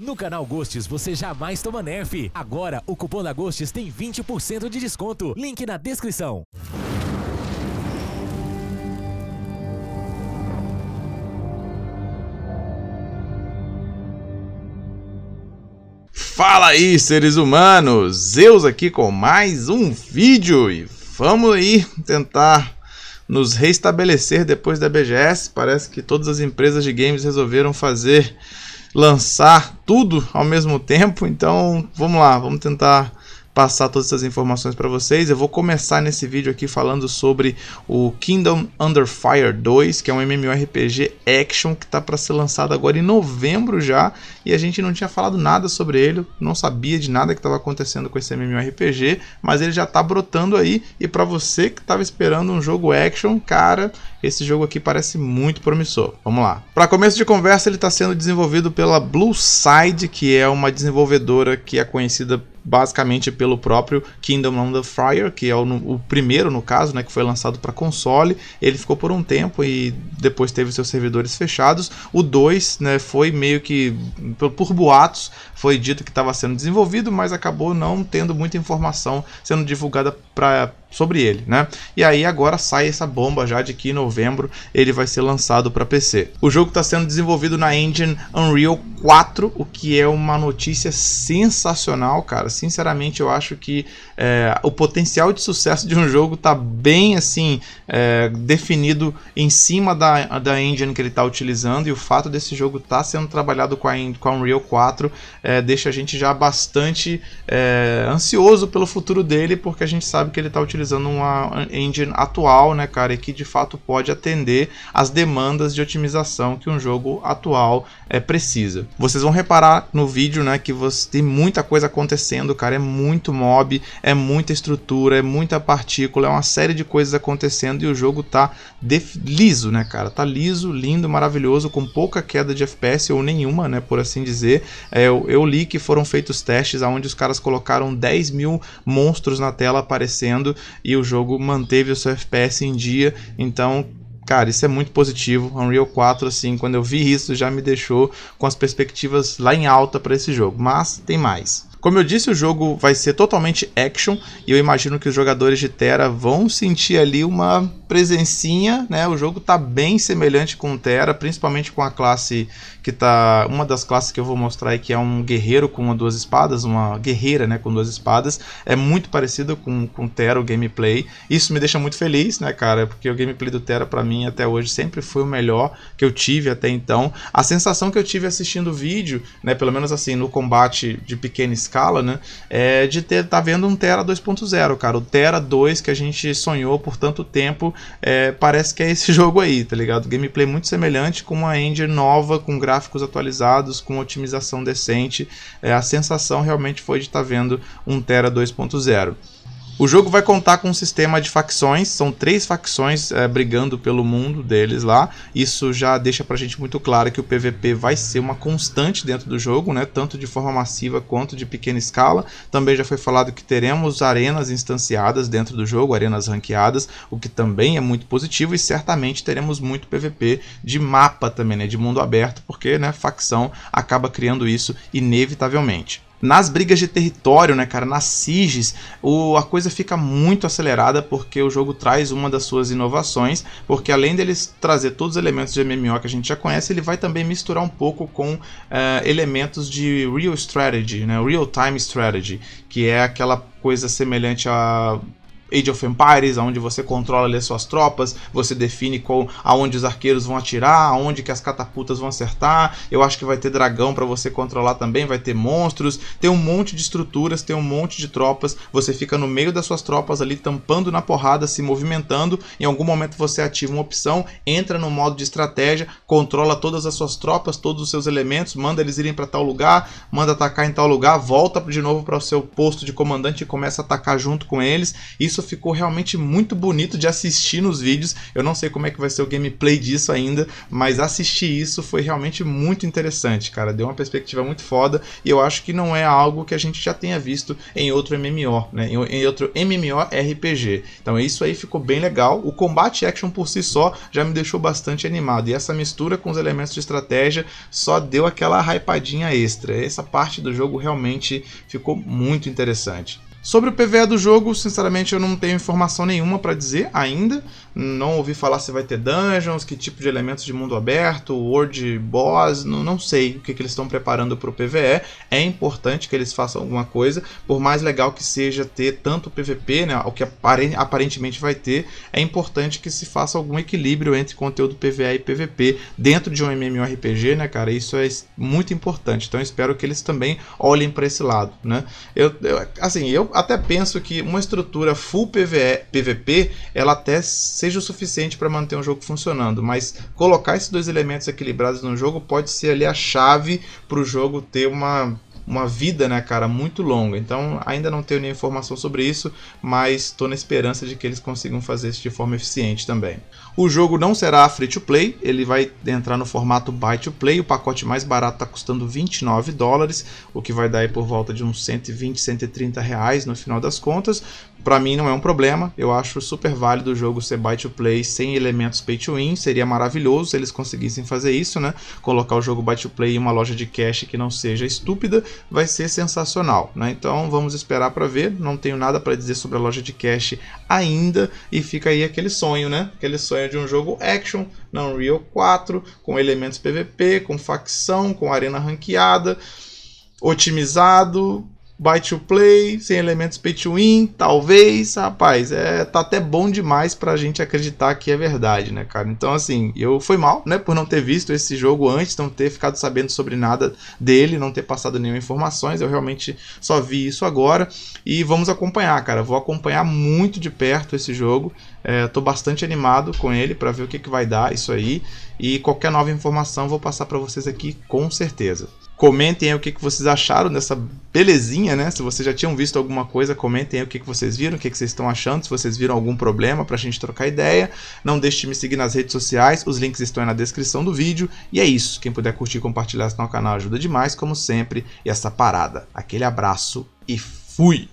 No canal Gostes você jamais toma nerf. Agora o cupom da Gostes tem 20% de desconto. Link na descrição. Fala aí, seres humanos! Zeus aqui com mais um vídeo e vamos aí tentar nos restabelecer depois da BGS. Parece que todas as empresas de games resolveram fazer lançar tudo ao mesmo tempo. Então, vamos lá, vamos tentar passar todas essas informações para vocês. Eu vou começar nesse vídeo aqui falando sobre o Kingdom Under Fire 2, que é um MMORPG action que está para ser lançado agora em novembro já, e a gente não tinha falado nada sobre ele, não sabia de nada que estava acontecendo com esse MMORPG, mas ele já está brotando aí e para você que estava esperando um jogo action, cara, esse jogo aqui parece muito promissor. Vamos lá. Para começo de conversa, ele está sendo desenvolvido pela Blue Side, que é uma desenvolvedora que é conhecida basicamente pelo próprio Kingdom of the Fire, que é o, o primeiro no caso, né, que foi lançado para console. Ele ficou por um tempo e depois teve seus servidores fechados. O 2, né, foi meio que por, por boatos foi dito que estava sendo desenvolvido, mas acabou não tendo muita informação sendo divulgada pra, sobre ele, né? E aí agora sai essa bomba já de que em novembro ele vai ser lançado para PC. O jogo está sendo desenvolvido na engine Unreal 4, o que é uma notícia sensacional, cara. Sinceramente, eu acho que é, o potencial de sucesso de um jogo tá bem assim é, definido em cima da, da engine que ele está utilizando e o fato desse jogo estar tá sendo trabalhado com a, com a Unreal 4 é, deixa a gente já bastante é, ansioso pelo futuro dele, porque a gente sabe sabe que ele está utilizando uma engine atual, né, cara, e que de fato pode atender às demandas de otimização que um jogo atual é, precisa. Vocês vão reparar no vídeo, né, que você tem muita coisa acontecendo, cara, é muito mob, é muita estrutura, é muita partícula, é uma série de coisas acontecendo e o jogo tá liso, né, cara? Tá liso, lindo, maravilhoso, com pouca queda de FPS ou nenhuma, né, por assim dizer. É, eu, eu li que foram feitos testes onde os caras colocaram 10 mil monstros na tela aparecendo e o jogo manteve o seu FPS em dia. Então, cara, isso é muito positivo. Unreal 4, assim, quando eu vi isso, já me deixou com as perspectivas lá em alta para esse jogo. Mas tem mais. Como eu disse, o jogo vai ser totalmente action e eu imagino que os jogadores de Terra vão sentir ali uma presencinha, né? O jogo tá bem semelhante com o Terra, principalmente com a classe que tá. Uma das classes que eu vou mostrar aí, que é um guerreiro com duas espadas, uma guerreira, né? Com duas espadas. É muito parecido com, com o Terra, o gameplay. Isso me deixa muito feliz, né, cara? Porque o gameplay do Terra, para mim, até hoje, sempre foi o melhor que eu tive até então. A sensação que eu tive assistindo o vídeo, né? Pelo menos assim, no combate de pequena escala, né? É de ter, tá vendo um Terra 2.0, cara. O Terra 2 que a gente sonhou por tanto tempo é, parece que é esse jogo aí, tá ligado? Gameplay muito semelhante, com uma engine nova, com gráficos atualizados, com otimização decente. É, a sensação realmente foi de estar tá vendo um Tera 2.0. O jogo vai contar com um sistema de facções, são três facções é, brigando pelo mundo deles lá. Isso já deixa pra gente muito claro que o PVP vai ser uma constante dentro do jogo, né? Tanto de forma massiva quanto de pequena escala. Também já foi falado que teremos arenas instanciadas dentro do jogo, arenas ranqueadas, o que também é muito positivo e certamente teremos muito PVP de mapa também, né? De mundo aberto, porque, né, facção acaba criando isso inevitavelmente nas brigas de território, né, cara, nas SIGs, o, a coisa fica muito acelerada porque o jogo traz uma das suas inovações, porque além deles trazer todos os elementos de MMO que a gente já conhece, ele vai também misturar um pouco com uh, elementos de real strategy, né, real time strategy, que é aquela coisa semelhante a Age of Empires, onde você controla ali, as suas tropas, você define qual, aonde os arqueiros vão atirar, aonde que as catapultas vão acertar. Eu acho que vai ter dragão para você controlar também, vai ter monstros, tem um monte de estruturas, tem um monte de tropas. Você fica no meio das suas tropas ali, tampando na porrada, se movimentando. Em algum momento você ativa uma opção, entra no modo de estratégia, controla todas as suas tropas, todos os seus elementos, manda eles irem para tal lugar, manda atacar em tal lugar, volta de novo para o seu posto de comandante e começa a atacar junto com eles. Isso isso ficou realmente muito bonito de assistir nos vídeos. Eu não sei como é que vai ser o gameplay disso ainda, mas assistir isso foi realmente muito interessante, cara. Deu uma perspectiva muito foda e eu acho que não é algo que a gente já tenha visto em outro MMO, né? Em outro MMORPG. Então isso aí ficou bem legal. O combate action por si só já me deixou bastante animado e essa mistura com os elementos de estratégia só deu aquela hypadinha extra. Essa parte do jogo realmente ficou muito interessante. Sobre o PVE do jogo, sinceramente eu não tenho informação nenhuma para dizer ainda. Não ouvi falar se vai ter dungeons, que tipo de elementos de mundo aberto, world boss, não, não sei o que, que eles estão preparando para o PVE. É importante que eles façam alguma coisa, por mais legal que seja ter tanto PVP, né, o que aparentemente vai ter, é importante que se faça algum equilíbrio entre conteúdo PVE e PVP dentro de um MMORPG, né, cara? Isso é muito importante. Então espero que eles também olhem para esse lado, né? Eu, eu assim, eu até penso que uma estrutura full PVE, PVP, ela até seja o suficiente para manter um jogo funcionando, mas colocar esses dois elementos equilibrados no jogo pode ser ali a chave para o jogo ter uma uma vida, né, cara, muito longa. Então, ainda não tenho nenhuma informação sobre isso, mas estou na esperança de que eles consigam fazer isso de forma eficiente também. O jogo não será free to play, ele vai entrar no formato buy to play. O pacote mais barato está custando 29 dólares, o que vai dar por volta de uns 120, 130 reais no final das contas. Para mim não é um problema, eu acho super válido o jogo ser buy to play sem elementos pay to win. Seria maravilhoso se eles conseguissem fazer isso, né? Colocar o jogo buy to play em uma loja de cash que não seja estúpida vai ser sensacional, né? Então vamos esperar para ver. Não tenho nada para dizer sobre a loja de cash ainda e fica aí aquele sonho, né? Aquele sonho de um jogo action na Unreal 4, com elementos PVP, com facção, com arena ranqueada, otimizado buy to play, sem elementos pay to win, talvez, rapaz, é, tá até bom demais pra gente acreditar que é verdade, né, cara? Então, assim, eu foi mal, né, por não ter visto esse jogo antes, não ter ficado sabendo sobre nada dele, não ter passado nenhuma informações, eu realmente só vi isso agora e vamos acompanhar, cara, vou acompanhar muito de perto esse jogo, é, tô bastante animado com ele para ver o que, que vai dar isso aí e qualquer nova informação vou passar para vocês aqui com certeza. Comentem aí o que, que vocês acharam dessa belezinha, né? Se vocês já tinham visto alguma coisa, comentem aí o que, que vocês viram, o que, que vocês estão achando, se vocês viram algum problema pra gente trocar ideia. Não deixe de me seguir nas redes sociais, os links estão aí na descrição do vídeo. E é isso. Quem puder curtir e compartilhar, assinar o canal ajuda demais, como sempre. E essa parada. Aquele abraço e fui!